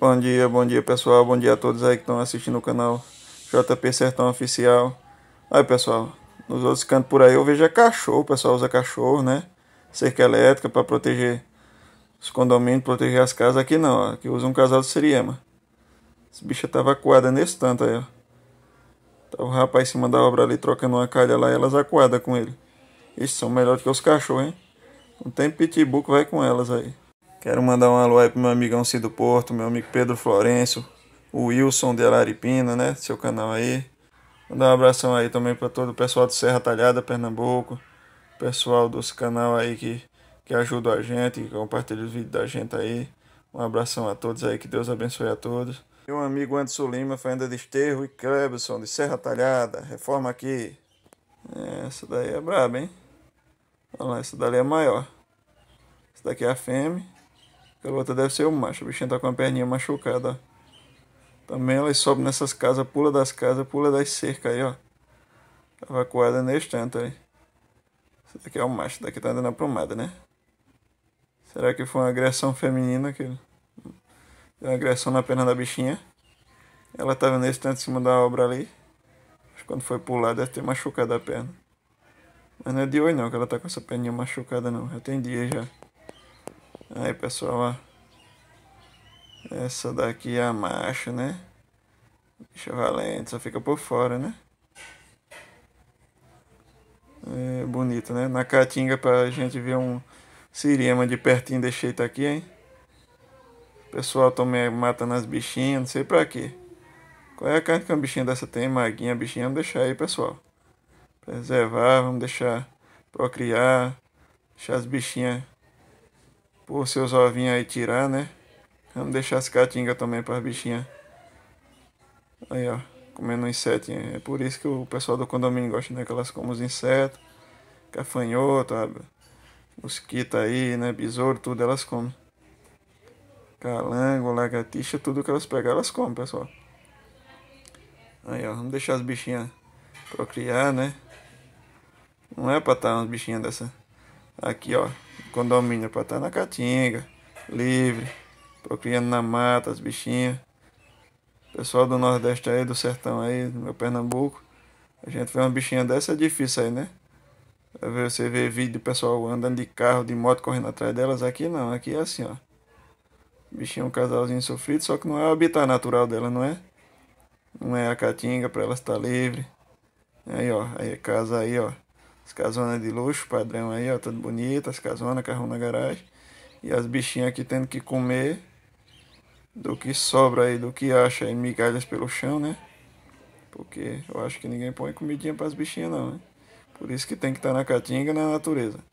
Bom dia, bom dia pessoal, bom dia a todos aí que estão assistindo o canal JP Sertão Oficial. Aí pessoal, nos outros cantos por aí eu vejo é cachorro, o pessoal usa cachorro, né? Cerca elétrica para proteger os condomínios, proteger as casas. Aqui não, ó, aqui usa um casal de seriema. Esse bicho tava acuada nesse tanto aí, ó. Tava tá o rapaz em cima da obra ali trocando uma calha lá elas acuada com ele. Isso são melhores que os cachorros, hein? Não tem pitbull que vai com elas aí. Quero mandar um alô aí pro meu amigão Cido Porto, meu amigo Pedro Florencio, o Wilson de Alaripina, né? Seu canal aí. Mandar um abração aí também para todo o pessoal do Serra Talhada, Pernambuco. Pessoal desse canal aí que, que ajuda a gente, que compartilha os vídeos da gente aí. Um abração a todos aí, que Deus abençoe a todos. Meu amigo Anderson Lima, Fenda de Esterro e Clebson de Serra Talhada. Reforma aqui. Essa daí é braba, hein? Olha lá, essa dali é maior. Essa daqui é a fêmea. Garota deve ser o macho, o bichinho tá com a perninha machucada, ó. Também ela sobe nessas casas, pula das casas, pula das cercas aí, ó. Tava coada na tanto aí. Esse daqui é o macho, esse daqui tá andando na pomada, né? Será que foi uma agressão feminina que deu uma agressão na perna da bichinha? Ela tava nesse tanto em cima da obra ali. Mas quando foi pular deve ter machucado a perna. Mas não é de hoje não que ela tá com essa perninha machucada não. Já tem dia já. Aí pessoal, ó. Essa daqui é a marcha né? Bicho valente, só fica por fora, né? É bonito, né? Na caatinga pra gente ver um cirema de pertinho desse jeito tá aqui, hein? O pessoal também matando as bichinhas, não sei pra quê. Qual é a carne que uma bichinha dessa tem? Maguinha, bichinha, vamos deixar aí, pessoal. Preservar, vamos deixar procriar, deixar as bichinhas por seus ovinhos aí tirar, né? Vamos deixar as catingas também para as bichinhas. Aí, ó, comendo insetinho. É por isso que o pessoal do condomínio gosta, né? Que elas comem os insetos, cafanhoto, Mosquita aí, né? Besouro, tudo elas comem. Calango, lagartixa, tudo que elas pegam, elas comem, pessoal. Aí, ó, vamos deixar as bichinhas procriar, né? Não é para estar tá umas bichinhas dessa Aqui, ó, condomínio para estar tá na caatinga, livre, procriando na mata as bichinhas. Pessoal do Nordeste aí, do sertão aí, do meu Pernambuco. A gente vê uma bichinha dessa, é difícil aí, né? Você vê vídeo do pessoal andando de carro, de moto, correndo atrás delas. Aqui não, aqui é assim, ó. Bichinho, um casalzinho sofrido, só que não é o habitat natural dela, não é? Não é a caatinga para ela estar livre. Aí, ó, aí casa aí, ó. As casonas de luxo, padrão aí, ó, tudo bonito, as casonas, carrão na garagem. E as bichinhas aqui tendo que comer do que sobra aí, do que acha aí, migalhas pelo chão, né? Porque eu acho que ninguém põe comidinha para as bichinhas não, né? Por isso que tem que estar tá na caatinga na natureza.